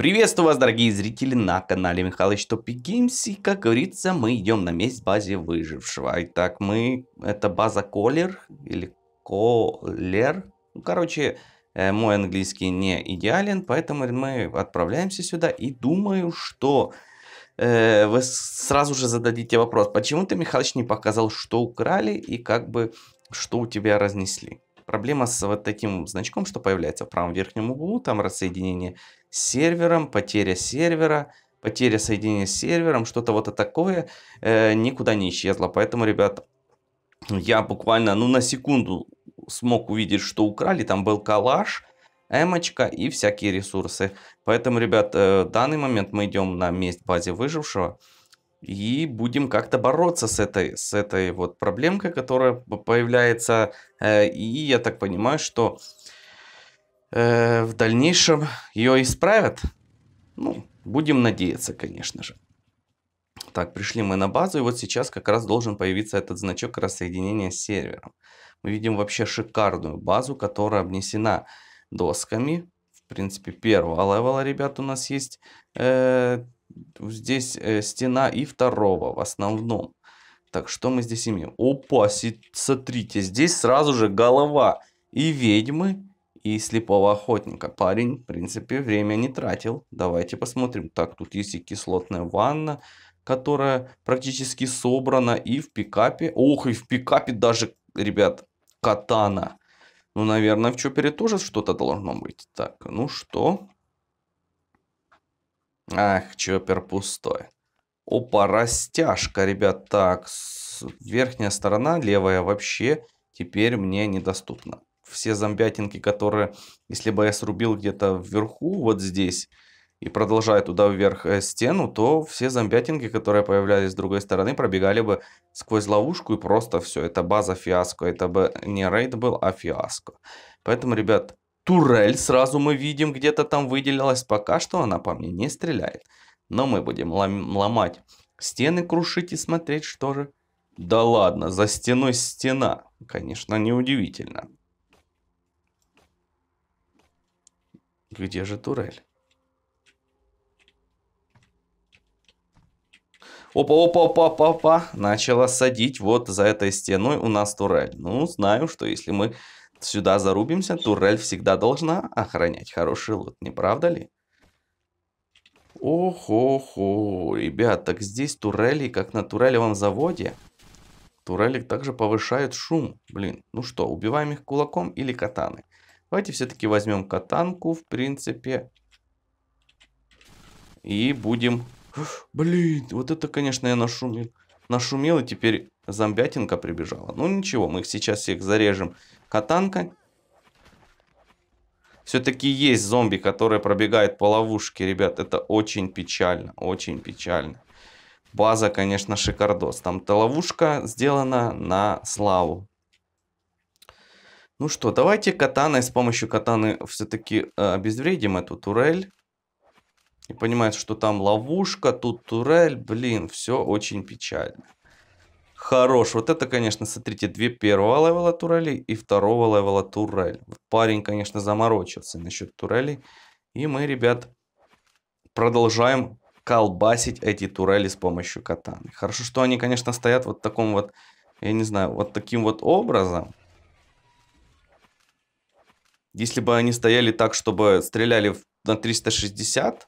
Приветствую вас, дорогие зрители, на канале Михалыч Топи Геймс. И, как говорится, мы идем на месть базе выжившего. Итак, мы... Это база Колер или Колер. Ну, короче, э, мой английский не идеален, поэтому мы отправляемся сюда и думаю, что... Э, вы сразу же зададите вопрос, почему ты, Михалыч, не показал, что украли и как бы, что у тебя разнесли? Проблема с вот таким значком, что появляется в правом верхнем углу, там рассоединение сервером, потеря сервера, потеря соединения с сервером, что-то вот такое э, никуда не исчезло. Поэтому, ребят, я буквально ну на секунду смог увидеть, что украли. Там был коллаж, эмочка и всякие ресурсы. Поэтому, ребят, э, в данный момент мы идем на месть базе выжившего и будем как-то бороться с этой, с этой вот проблемкой, которая появляется. Э, и я так понимаю, что э, в дальнейшем ее исправят. Ну, будем надеяться, конечно же. Так, пришли мы на базу, и вот сейчас как раз должен появиться этот значок рассоединения с сервером. Мы видим вообще шикарную базу, которая обнесена досками. В принципе, первого левела, ребят, у нас есть э, здесь э, стена и второго в основном. Так, что мы здесь имеем? Опа, смотрите, здесь сразу же голова и ведьмы, и слепого охотника. Парень, в принципе, время не тратил. Давайте посмотрим. Так, тут есть и кислотная ванна, которая практически собрана. И в пикапе... Ох, и в пикапе даже, ребят, катана. Ну, наверное, в Чопере тоже что-то должно быть. Так, ну что? Ах, Чоппер пустой. Опа, растяжка, ребят. Так, верхняя сторона, левая вообще, теперь мне недоступна все зомбятинки, которые, если бы я срубил где-то вверху, вот здесь, и продолжая туда вверх э, стену, то все зомбятинки, которые появлялись с другой стороны, пробегали бы сквозь ловушку и просто все. Это база фиаско. Это бы не рейд был, а фиаско. Поэтому, ребят, турель сразу мы видим, где-то там выделилась. Пока что она по мне не стреляет. Но мы будем лом ломать стены, крушить и смотреть, что же. Да ладно, за стеной стена. Конечно, неудивительно. Где же турель? Опа, опа, опа, опа, опа. Начала садить вот за этой стеной у нас турель. Ну, знаю, что если мы сюда зарубимся, турель всегда должна охранять хороший лут, не правда ли? Ох-ох-ох, ребят, так здесь турели, как на турелевом заводе. Турели также повышают шум. Блин, ну что, убиваем их кулаком или катаной? Давайте все-таки возьмем катанку, в принципе. И будем... Блин, вот это, конечно, я нашумел. Нашумел, и теперь зомбятинка прибежала. Ну, ничего, мы их сейчас всех зарежем катанка. Все-таки есть зомби, которые пробегают по ловушке, ребят. Это очень печально, очень печально. База, конечно, шикардос. Там-то ловушка сделана на славу. Ну что, давайте катаной, с помощью катаны все-таки э, обезвредим эту турель. И понимает, что там ловушка, тут турель. Блин, все очень печально. Хорош. Вот это, конечно, смотрите, две первого левела турели и второго левела турель. Парень, конечно, заморочился насчет турелей. И мы, ребят, продолжаем колбасить эти турели с помощью катаны. Хорошо, что они, конечно, стоят вот таком вот, я не знаю, вот таким вот образом. Если бы они стояли так, чтобы стреляли на 360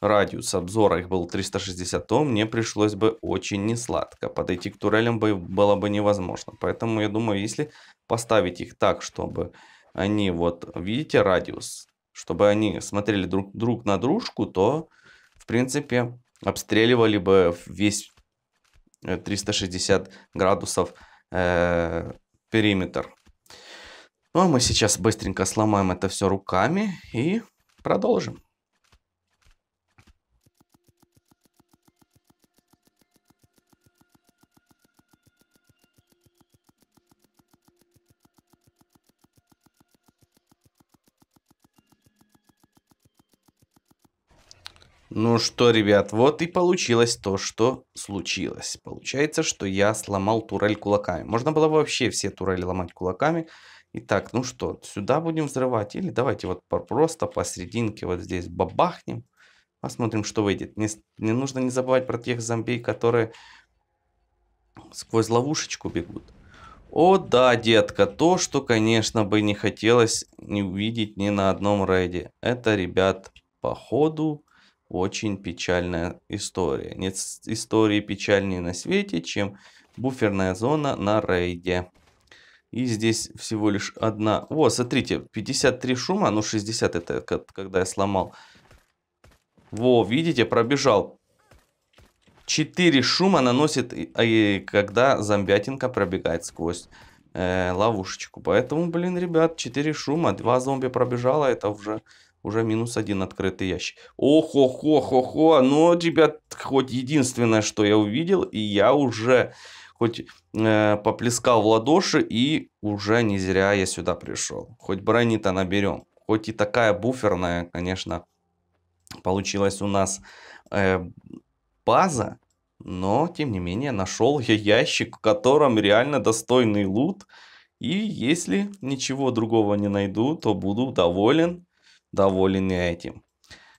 радиус обзора, их был 360, то мне пришлось бы очень несладко. Подойти к турелям бы, было бы невозможно. Поэтому я думаю, если поставить их так, чтобы они вот, видите, радиус, чтобы они смотрели друг, друг на дружку, то, в принципе, обстреливали бы весь 360 э, градусов э, периметр. Ну а мы сейчас быстренько сломаем это все руками и продолжим. Ну что, ребят, вот и получилось то, что случилось. Получается, что я сломал турель кулаками. Можно было вообще все турели ломать кулаками. Итак, ну что, сюда будем взрывать? Или давайте вот просто посерединке вот здесь бабахнем. Посмотрим, что выйдет. Не, не нужно не забывать про тех зомби, которые сквозь ловушечку бегут. О да, детка, то, что, конечно, бы не хотелось не увидеть ни на одном рейде. Это, ребят, походу очень печальная история. Нет истории печальнее на свете, чем буферная зона на рейде. И здесь всего лишь одна. О, смотрите, 53 шума, ну 60 это когда я сломал. Во, видите, пробежал. 4 шума наносит, а, и когда зомбятинка пробегает сквозь э, ловушечку. Поэтому, блин, ребят, 4 шума, 2 зомби пробежало, это уже, уже минус один открытый ящик. ох ох ох ох, ох. ну, ребят, хоть единственное, что я увидел, и я уже хоть э, поплескал в ладоши и уже не зря я сюда пришел. Хоть брони-то наберем. Хоть и такая буферная, конечно, получилась у нас э, база, но, тем не менее, нашел я ящик, в котором реально достойный лут. И если ничего другого не найду, то буду доволен, доволен и этим.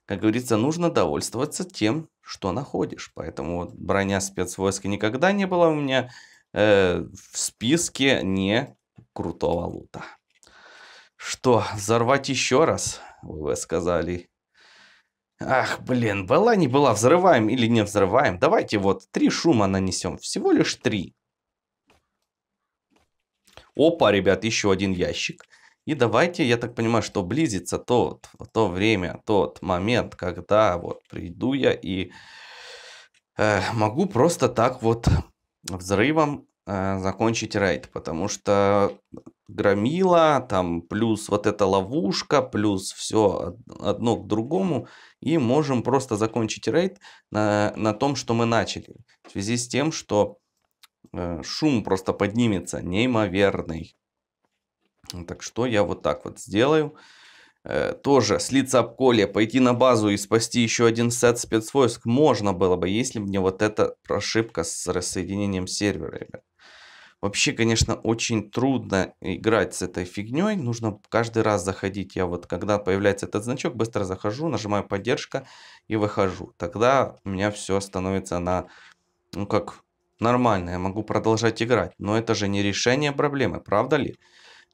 Как говорится, нужно довольствоваться тем, что находишь. Поэтому вот броня спецвойск никогда не была у меня э, в списке не крутого лута. Что, взорвать еще раз? Вы сказали. Ах, блин, была не была, взрываем или не взрываем. Давайте вот три шума нанесем. Всего лишь три. Опа, ребят, еще один ящик. И давайте, я так понимаю, что близится тот, то время, тот момент, когда вот приду я и э, могу просто так вот взрывом э, закончить рейд, потому что громила, там плюс вот эта ловушка, плюс все одно к другому, и можем просто закончить рейд на, на том, что мы начали. В связи с тем, что э, шум просто поднимется неимоверный. Так что я вот так вот сделаю. Э, тоже слиться об коле, пойти на базу и спасти еще один сет спецвойск можно было бы, если бы не вот эта прошибка с рассоединением сервера, ребят. Вообще, конечно, очень трудно играть с этой фигней. Нужно каждый раз заходить. Я вот, когда появляется этот значок, быстро захожу, нажимаю поддержка и выхожу. Тогда у меня все становится на, ну как, нормально. Я могу продолжать играть. Но это же не решение проблемы, правда ли?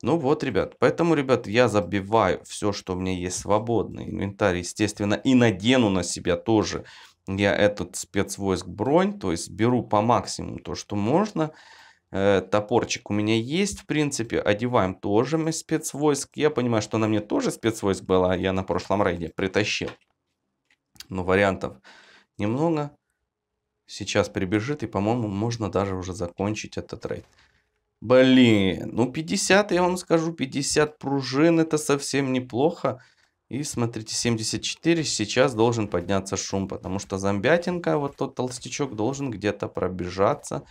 Ну вот, ребят, поэтому, ребят, я забиваю все, что у меня есть свободный инвентарь, естественно, и надену на себя тоже я этот спецвойск бронь, то есть беру по максимуму то, что можно. Э, топорчик у меня есть, в принципе, одеваем тоже мы спецвойск. Я понимаю, что на мне тоже спецвойск была, я на прошлом рейде притащил. Но вариантов немного. Сейчас прибежит и, по-моему, можно даже уже закончить этот рейд. Блин, ну 50, я вам скажу, 50 пружин это совсем неплохо. И смотрите, 74 сейчас должен подняться шум, потому что зомбятинка, вот тот толстячок, должен где-то пробежаться.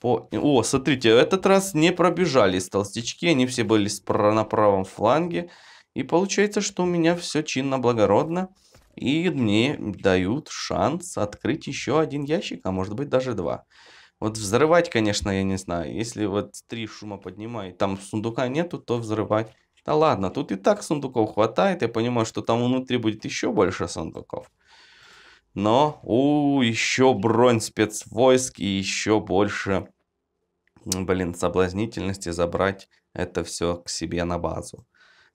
По... О, смотрите, этот раз не пробежались толстячки, они все были на правом фланге. И получается, что у меня все чинно-благородно. И мне дают шанс открыть еще один ящик, а может быть даже два. Вот взрывать, конечно, я не знаю. Если вот три шума поднимает, там сундука нету, то взрывать. Да ладно, тут и так сундуков хватает. Я понимаю, что там внутри будет еще больше сундуков. Но, у, еще бронь спецвойск и еще больше, блин, соблазнительности забрать это все к себе на базу.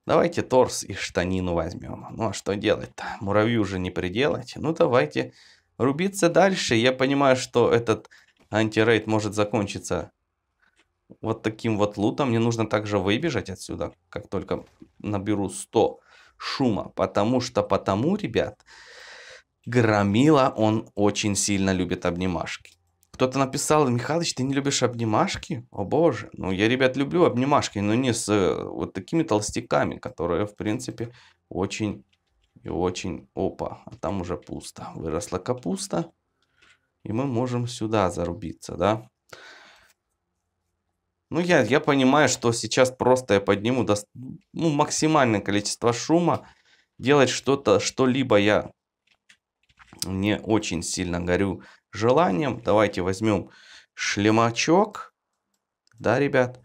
Давайте торс и штанину возьмем. Ну а что делать-то? Муравью уже не приделать. Ну давайте рубиться дальше. Я понимаю, что этот антирейд может закончиться вот таким вот лутом. Мне нужно также выбежать отсюда, как только наберу 100 шума. Потому что, потому, ребят, Громила, он очень сильно любит обнимашки. Кто-то написал, Михалыч, ты не любишь обнимашки? О боже, ну я, ребят, люблю обнимашки, но не с э, вот такими толстяками, которые, в принципе, очень и очень... Опа, а там уже пусто. Выросла капуста. И мы можем сюда зарубиться, да? Ну, я, я понимаю, что сейчас просто я подниму до, ну, максимальное количество шума. Делать что-то, что-либо я не очень сильно горю желанием. Давайте возьмем шлемачок. Да, ребят?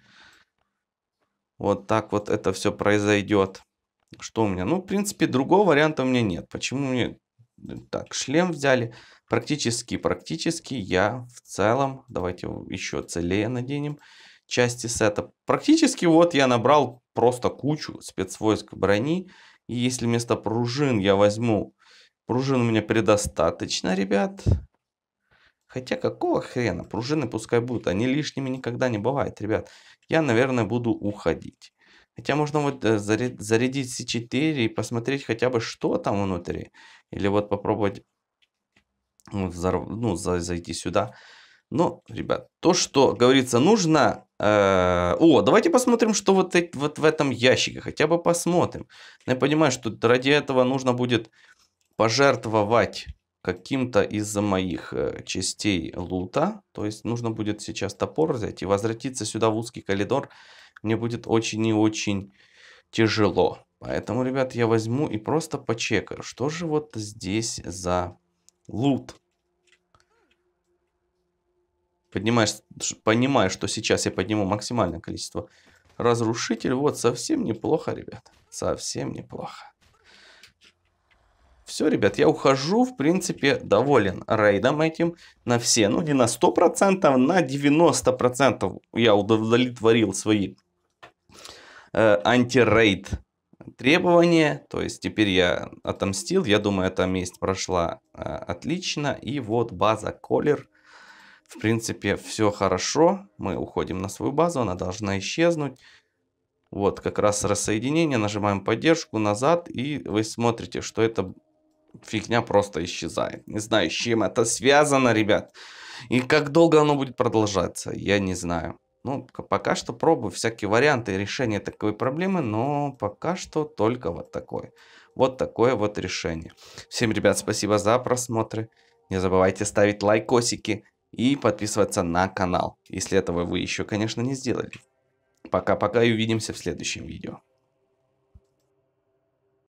Вот так вот это все произойдет. Что у меня? Ну, в принципе, другого варианта у меня нет. Почему мне так, шлем взяли. Практически, практически я в целом, давайте еще целее наденем части сета. Практически вот я набрал просто кучу спецвойск брони. И если вместо пружин я возьму... Пружин у меня предостаточно, ребят. Хотя какого хрена? Пружины пускай будут. Они лишними никогда не бывают, ребят. Я, наверное, буду уходить. Хотя можно вот э, зарядить C4 и посмотреть хотя бы, что там внутри. Или вот попробовать ну, взорв... ну, зайти сюда. Но, ребят, то, что говорится, нужно... Э... О, давайте посмотрим, что вот, вот в этом ящике. Хотя бы посмотрим. Но я понимаю, что ради этого нужно будет пожертвовать каким-то из моих э, частей лута. То есть нужно будет сейчас топор взять и возвратиться сюда в узкий коридор. Мне будет очень и очень тяжело. Поэтому, ребят, я возьму и просто почекаю, что же вот здесь за лут. Поднимаешь, понимаю, что сейчас я подниму максимальное количество разрушитель. Вот совсем неплохо, ребят. Совсем неплохо. Все, ребят, я ухожу, в принципе, доволен рейдом этим на все. Ну, не на 100%, на 90% я удовлетворил свои э, антирейд требования. То есть, теперь я отомстил. Я думаю, эта месть прошла э, отлично. И вот база Колер. В принципе, все хорошо. Мы уходим на свою базу, она должна исчезнуть. Вот, как раз рассоединение, нажимаем поддержку, назад, и вы смотрите, что это фигня просто исчезает. Не знаю, с чем это связано, ребят. И как долго оно будет продолжаться, я не знаю. Ну, пока что пробую всякие варианты решения такой проблемы, но пока что только вот такой. Вот такое вот решение. Всем, ребят, спасибо за просмотры. Не забывайте ставить лайкосики и подписываться на канал, если этого вы еще, конечно, не сделали. Пока-пока и увидимся в следующем видео.